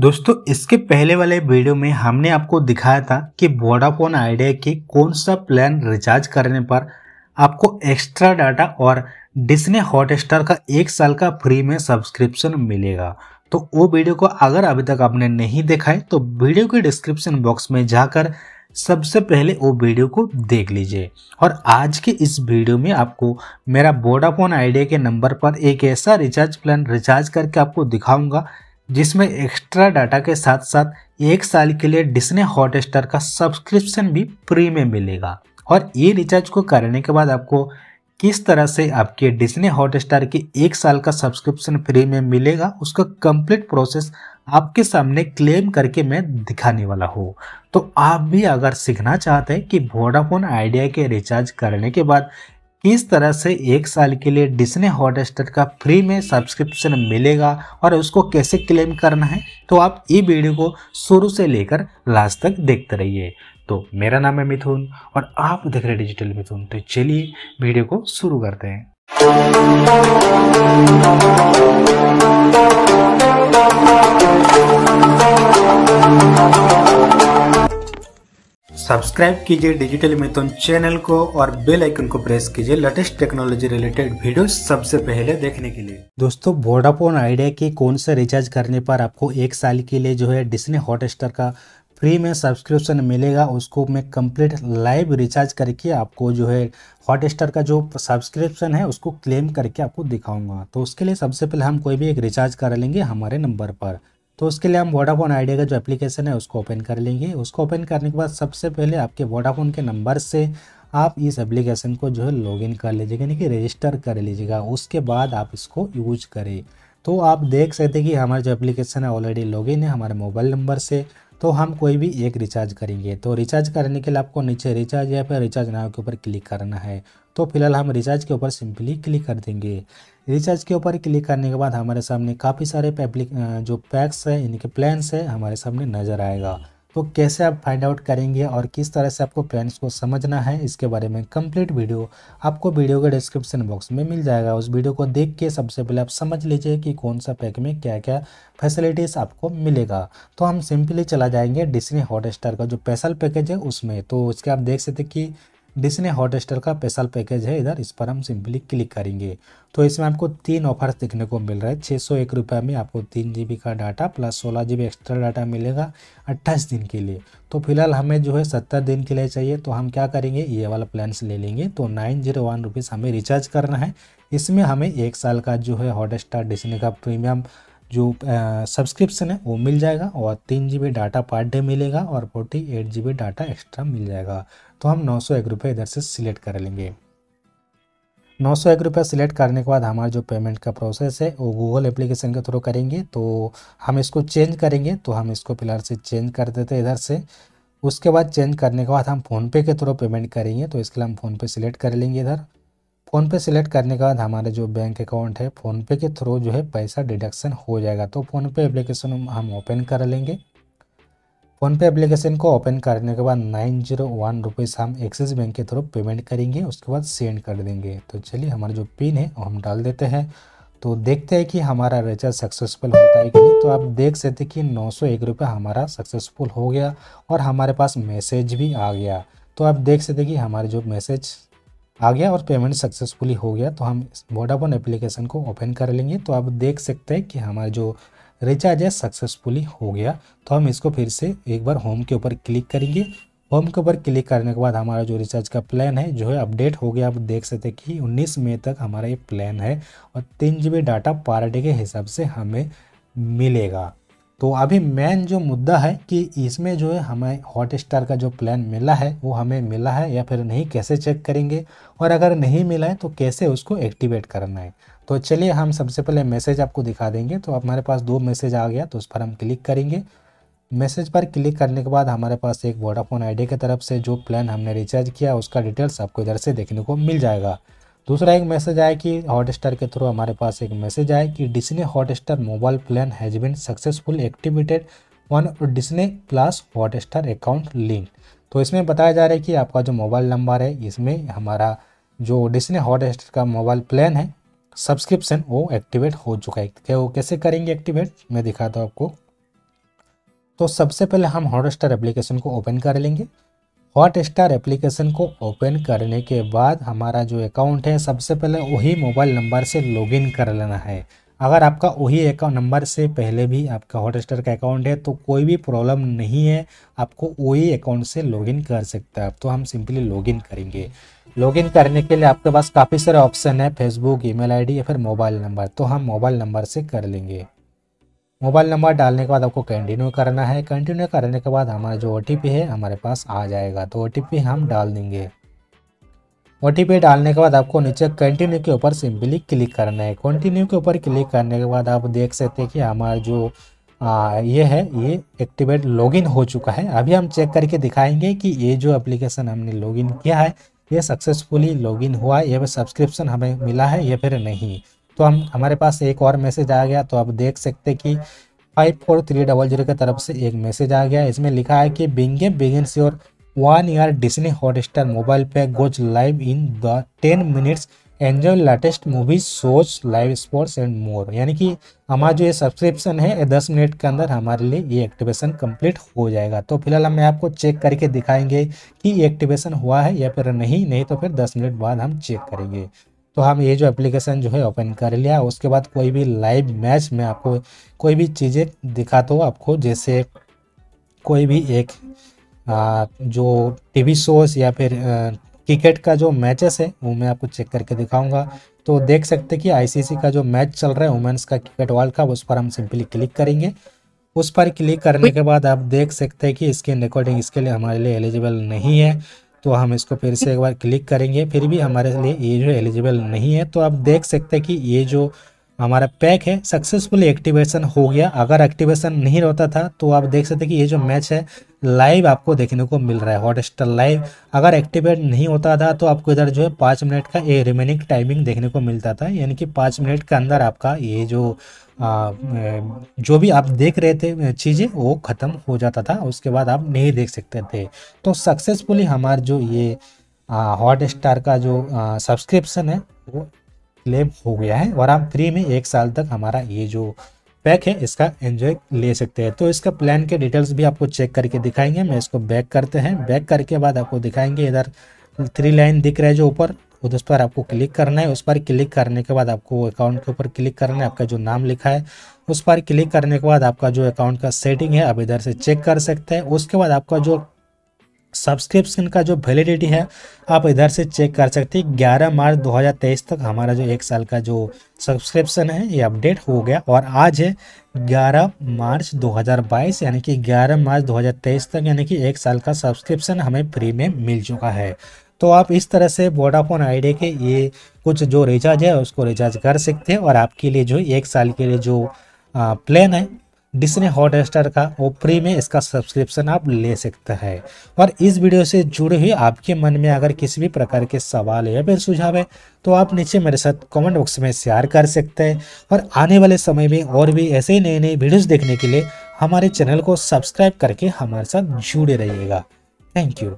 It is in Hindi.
दोस्तों इसके पहले वाले वीडियो में हमने आपको दिखाया था कि वोडाफोन आइडिया के कौन सा प्लान रिचार्ज करने पर आपको एक्स्ट्रा डाटा और डिस्ने हॉटस्टार का एक साल का फ्री में सब्सक्रिप्शन मिलेगा तो वो वीडियो को अगर अभी तक आपने नहीं देखा है तो वीडियो के डिस्क्रिप्शन बॉक्स में जाकर सबसे पहले वो वीडियो को देख लीजिए और आज के इस वीडियो में आपको मेरा वोडाफोन आइडिया के नंबर पर एक ऐसा रिचार्ज प्लान रिचार्ज करके आपको दिखाऊंगा जिसमें एक्स्ट्रा डाटा के साथ साथ एक साल के लिए डिस्ने हॉटस्टार का सब्सक्रिप्शन भी फ्री में मिलेगा और ये रिचार्ज को करने के बाद आपको किस तरह से आपके डिस्ने हॉटस्टार के एक साल का सब्सक्रिप्शन फ्री में मिलेगा उसका कंप्लीट प्रोसेस आपके सामने क्लेम करके मैं दिखाने वाला हूँ तो आप भी अगर सीखना चाहते हैं कि वोडाफोन आइडिया के रिचार्ज करने के बाद इस तरह से एक साल के लिए डिस्ने हॉटस्टर का फ्री में सब्सक्रिप्शन मिलेगा और उसको कैसे क्लेम करना है तो आप ये वीडियो को शुरू से लेकर लास्ट तक देखते रहिए तो मेरा नाम है मिथुन और आप देख रहे डिजिटल मिथुन तो चलिए वीडियो को शुरू करते हैं सब्सक्राइब कीजिए डिजिटल मिथुन चैनल को और बेल आइकन को प्रेस कीजिए लेटेस्ट टेक्नोलॉजी रिलेटेड वीडियो सबसे पहले देखने के लिए दोस्तों वोडाफोन आइडिया की कौन से रिचार्ज करने पर आपको एक साल के लिए जो है डिस्ने हॉटस्टार का फ्री में सब्सक्रिप्शन मिलेगा उसको मैं कंप्लीट लाइव रिचार्ज करके आपको जो है हॉटस्टार का जो सब्सक्रिप्शन है उसको क्लेम करके आपको दिखाऊंगा तो उसके लिए सबसे पहले हम कोई भी एक रिचार्ज कर लेंगे हमारे नंबर पर तो उसके लिए हम वोडाफोन आइडिया का जो एप्लीकेशन है उसको ओपन कर लेंगे उसको ओपन करने के बाद सबसे पहले आपके वोडाफोन के नंबर से आप इस एप्लीकेशन को जो है लॉगिन कर लीजिएगा यानी कि रजिस्टर कर लीजिएगा उसके बाद आप इसको यूज करें तो आप देख सकते हैं कि हमारा जो एप्लीकेशन है ऑलरेडी लॉगिन है हमारे मोबाइल नंबर से तो हम कोई भी एक रिचार्ज करेंगे तो रिचार्ज करने के लिए आपको नीचे रिचार्ज या फिर रिचार्ज नाव के ऊपर क्लिक करना है तो फिलहाल हम रिचार्ज के ऊपर सिंपली क्लिक कर देंगे रिचार्ज के ऊपर क्लिक करने के बाद हमारे सामने काफ़ी सारे पैब्लिक जो पैक्स हैं इनके प्लान्स हैं हमारे सामने नज़र आएगा तो कैसे आप फाइंड आउट करेंगे और किस तरह से आपको प्लान्स को समझना है इसके बारे में कंप्लीट वीडियो आपको वीडियो के डिस्क्रिप्शन बॉक्स में मिल जाएगा उस वीडियो को देख के सबसे पहले आप समझ लीजिए कि कौन सा पैक में क्या क्या फैसिलिटीज़ आपको मिलेगा तो हम सिंपली चला जाएंगे डिस्नी हॉट स्टार का जो स्पेशल पैकेज है उसमें तो उसके आप देख सकते कि डिस्ने हॉटस्टार का स्पेशल पैकेज है इधर इस पर हम सिंपली क्लिक करेंगे तो इसमें आपको तीन ऑफर्स देखने को मिल रहा है छः सौ एक रुपये में आपको तीन जी का डाटा प्लस सोलह जी एक्स्ट्रा डाटा मिलेगा अट्ठाईस दिन के लिए तो फिलहाल हमें जो है सत्तर दिन के लिए चाहिए तो हम क्या करेंगे ये वाला प्लान्स ले लेंगे तो नाइन जीरो वन रुपीज़ हमें रिचार्ज करना है इसमें हमें एक साल का जो है हॉटस्टार डिस्ने का प्रीमियम जो सब्सक्रिप्शन है वो मिल जाएगा और तीन G B data per day मिलेगा और forty eight G B data extra मिल जाएगा तो हम नौ सौ एक रुपये इधर से सिलेक्ट कर लेंगे नौ सौ एक रुपये सिलेक्ट करने के बाद हमारा जो पेमेंट का प्रोसेस है वो गूगल एप्लीकेशन के थ्रू करेंगे तो हम इसको चेंज करेंगे तो हम इसको फिलहाल से चेंज कर देते इधर से उसके बाद चेंज करने के बाद हम फ़ोनपे के थ्रू पेमेंट करेंगे तो इसके लिए हम फ़ोनपे सिलेक्ट कर लेंगे इधर फ़ोनपे सेलेक्ट करने के बाद हमारे जो बैंक अकाउंट है फ़ोनपे के थ्रू जो है पैसा डिडक्शन हो जाएगा तो फ़ोनपे एप्लीकेशन हम ओपन कर लेंगे फ़ोनपे एप्लीकेशन को ओपन करने के बाद नाइन जीरो वन रुपीज़ हम एक्सिस बैंक के थ्रू पेमेंट करेंगे उसके बाद सेंड कर देंगे तो चलिए हमारा जो पिन है वो हम डाल देते हैं तो देखते हैं कि हमारा रिचार्ज सक्सेसफुल होता है कि नहीं तो आप देख सकते कि नौ सौ एक रुपये हमारा सक्सेसफुल हो गया और हमारे पास मैसेज भी आ गया तो आप देख सकते कि हमारे जो मैसेज आ गया और पेमेंट सक्सेसफुली हो गया तो हम वोडाफोन एप्लीकेशन को ओपन कर लेंगे तो आप देख सकते हैं कि हमारा जो रिचार्ज है सक्सेसफुली हो गया तो हम इसको फिर से एक बार होम के ऊपर क्लिक करेंगे होम के ऊपर क्लिक करने के बाद हमारा जो रिचार्ज का प्लान है जो है अपडेट हो गया आप देख सकते हैं कि 19 मई तक हमारा ये प्लान है और तीन जी डाटा पर डे के हिसाब से हमें मिलेगा तो अभी मेन जो मुद्दा है कि इसमें जो है हमें हॉट स्टार का जो प्लान मिला है वो हमें मिला है या फिर नहीं कैसे चेक करेंगे और अगर नहीं मिला है तो कैसे उसको एक्टिवेट करना है तो चलिए हम सबसे पहले मैसेज आपको दिखा देंगे तो हमारे पास दो मैसेज आ गया तो उस पर हम क्लिक करेंगे मैसेज पर क्लिक करने के बाद हमारे पास एक वोडाफोन आईडी की तरफ से जो प्लान हमने रिचार्ज किया उसका डिटेल्स आपको इधर से देखने को मिल जाएगा दूसरा एक मैसेज आया कि हॉटस्टार के थ्रू हमारे पास एक मैसेज आया कि Disney Hotstar mobile plan has been successful activated one Disney plus Hotstar account link तो इसमें बताया जा रहा है कि आपका जो मोबाइल नंबर है इसमें हमारा जो डिस्ने हॉटस्टार का मोबाइल प्लान है सब्सक्रिप्शन वो एक्टिवेट हो चुका है क्या वो कैसे करेंगे एक्टिवेट मैं दिखाता हूँ आपको तो सबसे पहले हम हॉटस्टार एप्लीकेशन को ओपन कर लेंगे हॉट स्टार एप्लीकेशन को ओपन करने के बाद हमारा जो अकाउंट है सबसे पहले वही मोबाइल नंबर से लॉगिन कर लेना है अगर आपका वही अकाउंट नंबर से पहले भी आपका हॉटस्टार का अकाउंट है तो कोई भी प्रॉब्लम नहीं है आपको वही अकाउंट से लॉगिन कर सकता है तो हम सिंपली लॉगिन करेंगे लॉगिन करने के लिए आपके पास काफ़ी सारे ऑप्शन है फेसबुक ईमेल आईडी या फिर मोबाइल नंबर तो हम मोबाइल नंबर से कर लेंगे मोबाइल नंबर डालने के बाद आपको कंटिन्यू करना है कंटिन्यू करने के बाद हमारा जो ओ है हमारे पास आ जाएगा तो ओ हम डाल देंगे ओ डालने के बाद आपको नीचे कंटिन्यू के ऊपर सिंपली क्लिक करना है कंटिन्यू के ऊपर क्लिक करने के बाद आप देख सकते हैं कि हमारा जो आ, ये है ये एक्टिवेट लॉगिन हो चुका है अभी हम चेक करके दिखाएंगे कि ये जो एप्लीकेशन हमने लॉगिन किया है ये सक्सेसफुली लॉगिन हुआ है फिर सब्सक्रिप्शन हमें मिला है या फिर नहीं तो हम हमारे पास एक और मैसेज आ गया तो आप देख सकते कि five four three double zero की तरफ से एक मैसेज आ गया इसमें लिखा है कि binge begins your one year Disney Hotstar mobile pay goes live in the ten minutes enjoy latest movies shows live sports and more यानी कि हमारा जो ये सब्सक्रिप्शन है ये दस मिनट के अंदर हमारे लिए ये एक्टिवेशन कंप्लीट हो जाएगा तो फिलहाल हम आपको चेक करके दिखाएंगे कि ये एक्टिवेशन हुआ है या फिर नहीं नहीं तो फिर दस मिनट बाद हम चेक करेंगे तो हम ये जो एप्लीकेशन जो है ओपन कर लिया उसके बाद कोई भी लाइव मैच में आपको कोई भी चीज़ें दिखाता हो आपको जैसे कोई भी एक आ, जो टीवी शोज या फिर क्रिकेट का जो मैचेस है वो मैं आपको चेक करके दिखाऊंगा तो देख सकते कि आईसीसी का जो मैच चल रहा है वुमेंस का क्रिकेट वर्ल्ड कप उस पर हम सिंपली क्लिक करेंगे उस पर क्लिक करने के बाद आप देख सकते हैं कि इसके रिकॉर्डिंग इसके लिए हमारे लिए एलिजिबल नहीं है तो हम इसको फिर से एक बार क्लिक करेंगे फिर भी हमारे लिए ये जो एलिजिबल नहीं है तो आप देख सकते हैं कि ये जो हमारा पैक है सक्सेसफुली एक्टिवेशन हो गया अगर एक्टिवेशन नहीं रहता था तो आप देख सकते कि ये जो मैच है लाइव आपको देखने को मिल रहा है हॉटस्टार लाइव अगर एक्टिवेट नहीं होता था तो आपको इधर जो है पाँच मिनट का ये रिमेनिंग टाइमिंग देखने को मिलता था यानी कि पाँच मिनट के अंदर आपका ये जो आ, जो भी आप देख रहे थे चीज़ें वो ख़त्म हो जाता था उसके बाद आप नहीं देख सकते थे तो सक्सेसफुली हमारा जो ये हॉट स्टार का जो सब्सक्रिप्सन है वो क्लेम हो गया है और आप फ्री में एक साल तक हमारा ये जो पैक है इसका एंजॉय ले सकते हैं तो इसका प्लान के डिटेल्स भी आपको चेक करके दिखाएंगे मैं इसको बैक करते हैं बैक करके बाद आपको दिखाएंगे इधर थ्री लाइन दिख रहा है जो ऊपर उस पर आपको क्लिक करना है उस पर क्लिक करने के बाद आपको अकाउंट के ऊपर क्लिक करना है आपका जो नाम लिखा है उस पर क्लिक करने के बाद आपका जो अकाउंट का सेटिंग है आप इधर से चेक कर सकते हैं उसके बाद आपका जो सब्सक्रिप्शन का जो वैलिडिटी है आप इधर से चेक कर सकते हैं ग्यारह मार्च 2023 तक हमारा जो एक साल का जो सब्सक्रिप्शन है ये अपडेट हो गया और आज है 11 मार्च 2022 यानी कि 11 मार्च 2023 तक यानी कि एक साल का सब्सक्रिप्शन हमें फ्री में मिल चुका है तो आप इस तरह से वोडाफोन आइडिया के ये कुछ जो रिचार्ज है उसको रिचार्ज कर सकते हैं और आपके लिए जो एक साल के लिए जो प्लान है हॉट हॉटस्टार का वो फ्री में इसका सब्सक्रिप्शन आप ले सकते हैं और इस वीडियो से जुड़े हुए आपके मन में अगर किसी भी प्रकार के सवाल या फिर सुझाव है तो आप नीचे मेरे साथ कमेंट बॉक्स में शेयर कर सकते हैं और आने वाले समय में और भी ऐसे ही नए नए वीडियोस देखने के लिए हमारे चैनल को सब्सक्राइब करके हमारे साथ जुड़े रहिएगा थैंक यू